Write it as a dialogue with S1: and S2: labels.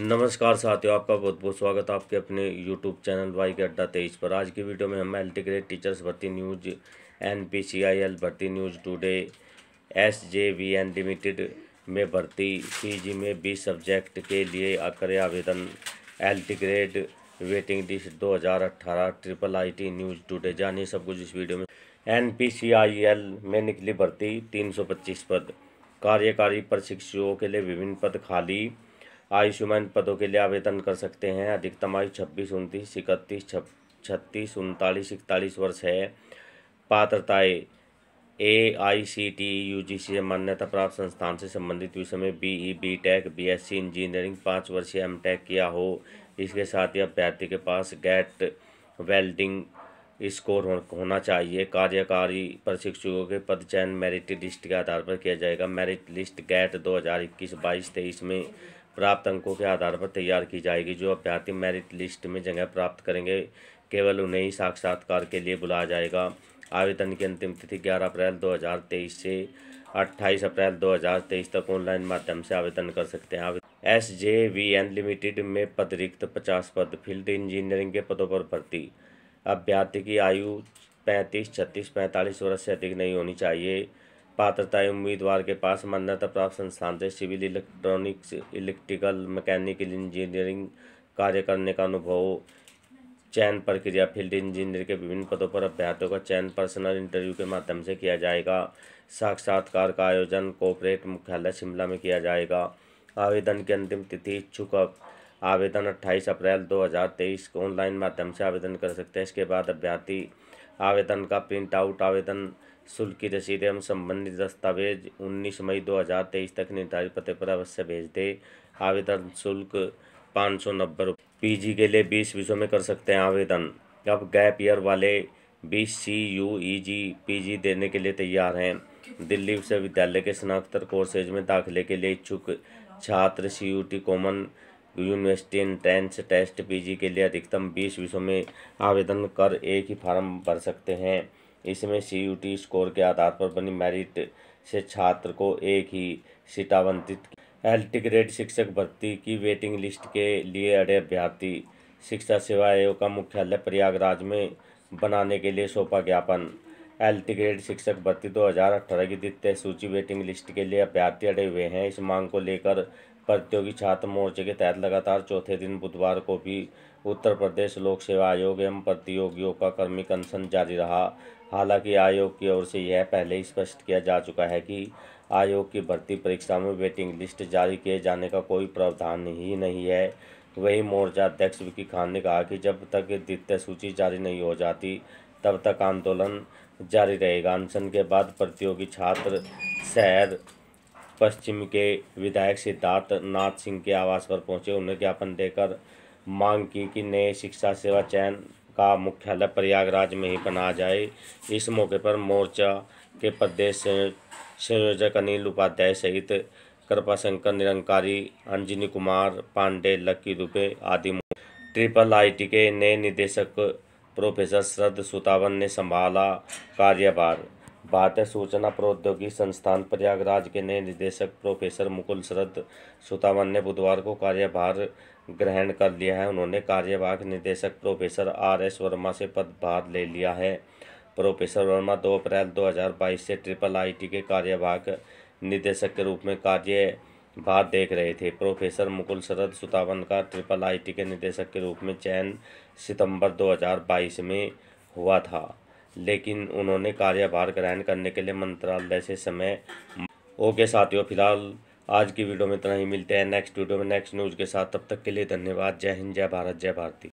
S1: नमस्कार साथियों आपका बहुत बहुत स्वागत है आपके अपने यूट्यूब चैनल वाई के अड्डा तेईस पर आज की वीडियो में हम एल्टी ग्रेड टीचर्स भर्ती news N P C I L भर्ती news today S J V N limited में भर्ती पी जी में बी सब्जेक्ट के लिए आकर आवेदन L T grade waiting list दो हज़ार अट्ठारह triple I T news today जानिए सब कुछ इस वीडियो में N P C I L में निकली भर्ती तीन सौ पच्चीस पद कार्यकारी प्रशिक्षुओं के लिए विभिन्न पद खाली आयुष्मान पदों के लिए आवेदन कर सकते हैं अधिकतम आयु छब्बीस उनतीस इकतीस छत्तीस उनतालीस इकतालीस वर्ष है पात्रताएँ ए आई सी टी यू जी सी मान्यता प्राप्त संस्थान से संबंधित विषय में B E B tech B S C engineering पाँच वर्षीय एम टेक किया हो इसके साथ ही अभ्यर्थी के पास गेट वेल्डिंग स्कोर होना चाहिए कार्यकारी प्रशिक्षकों के पद चयन मेरिट लिस्ट के आधार पर किया जाएगा मेरिट लिस्ट गेट दो हज़ार इक्कीस बाईस तेईस में प्राप्त अंकों के आधार पर तैयार की जाएगी जो अभ्यर्थी मेरिट लिस्ट में जगह प्राप्त करेंगे केवल उन्हें ही साक्षात्कार के लिए बुलाया जाएगा आवेदन की अंतिम तिथि 11 अप्रैल 2023 से 28 अप्रैल 2023 तक ऑनलाइन माध्यम से आवेदन कर सकते हैं S J V N limited में पद रिक्त पचास पद फील्ड इंजीनियरिंग के पदों पर भर्ती अभ्यर्थी की आयु पैंतीस छत्तीस पैंतालीस वर्ष से अधिक नहीं होनी चाहिए पात्रता उम्मीदवार के पास मान्यता प्राप्त संस्थान से civil electronics electrical mechanical engineering कार्य करने का अनुभव चयन प्रक्रिया फील्ड इंजीनियर के विभिन्न पदों पर अभ्यर्थियों का चयन पर्सनल इंटरव्यू के माध्यम से किया जाएगा साक्षात्कार का आयोजन कॉपोरेट मुख्यालय शिमला में किया जाएगा आवेदन की अंतिम तिथि इच्छुक आवेदन अट्ठाईस अप्रैल 2023 को ऑनलाइन माध्यम से आवेदन कर सकते हैं इसके बाद अभ्यर्थी आवेदन का प्रिंट आउट आवेदन शुल्क की रसीद हम संबंधित दस्तावेज 19 मई 2023 तक निर्धारित पते पर अवश्य भेज दें आवेदन शुल्क पाँच सौ नब्बे पी के लिए बीस विषयों में कर सकते हैं आवेदन अब गैप ईयर वाले बीस सी you E G P G देने के लिए तैयार हैं दिल्ली विश्वविद्यालय के स्नातकोत्तर कोर्सेज में दाखिले के लिए इच्छुक छात्र C U T common university entrance test PG के लिए अधिकतम बीस विषयों में आवेदन कर एक ही फार्म भर सकते हैं इसमें टी स्कोर के आधार पर बनी मेरिट से छात्र को एक ही सीट आवंटित एल्टी ग्रेड शिक्षक भर्ती की वेटिंग लिस्ट के लिए अड़े अभ्यर्थी शिक्षा सेवा आयोग का मुख्यालय प्रयागराज में बनाने के लिए सौंपा ज्ञापन एल ग्रेड शिक्षक भर्ती 2018 की द्वितीय सूची वेटिंग लिस्ट के लिए अभ्यर्थी अड़े हुए हैं इस मांग को लेकर प्रतियोगी छात्र मोर्चे के तहत लगातार चौथे दिन बुधवार को भी उत्तर प्रदेश लोक सेवा आयोग एवं प्रतियोगियों का कर्मी कंसन जारी रहा हालांकि आयोग की ओर से यह पहले ही स्पष्ट किया जा चुका है कि आयोग की भर्ती परीक्षा में वेटिंग लिस्ट जारी किए जाने का कोई प्रावधान ही नहीं है वही मोर्चा अध्यक्ष विकी खान ने कहा कि जब तक द्वितीय सूची जारी नहीं हो जाती तब तक आंदोलन जारी रहेगा अनशन के बाद प्रतियोगी छात्र शहर पश्चिम के विधायक सिद्धार्थ नाथ सिंह के आवास पर पहुंचे उन्हें ज्ञापन देकर मांग की कि नए शिक्षा सेवा चयन का मुख्यालय प्रयागराज में ही बनाया जाए इस मौके पर मोर्चा के प्रदेश संयोजक अनिल उपाध्याय सहित कृपाशंकर निरंकारी अंजनी कुमार पांडे लक्की दुबे आदि ट्रिपल आईटी के नए निदेशक प्रोफेसर शरद सुतावन ने संभाला कार्यभार भारतीय सूचना प्रौद्योगिकी संस्थान प्रयागराज के नए निदेशक प्रोफेसर मुकुल शरद सुतावन ने बुधवार को कार्यभार ग्रहण कर लिया है उन्होंने कार्यवाहक निदेशक प्रोफेसर आर एस वर्मा से पदभार ले लिया है प्रोफेसर वर्मा 2 अप्रैल 2022 से ट्रिपल आईटी के कार्यवाहक निदेशक के रूप में कार्य बात देख रहे थे प्रोफेसर मुकुल शरद सुतावन का ट्रिपल आईटी के निदेशक के रूप में चयन सितंबर 2022 में हुआ था लेकिन उन्होंने कार्यभार ग्रहण करने के लिए मंत्रालय से समय ओके साथियों फिलहाल आज की वीडियो में इतना ही मिलते हैं नेक्स्ट वीडियो में नेक्स्ट न्यूज़ के साथ तब तक के लिए धन्यवाद जय हिंद जय भारत जय भारती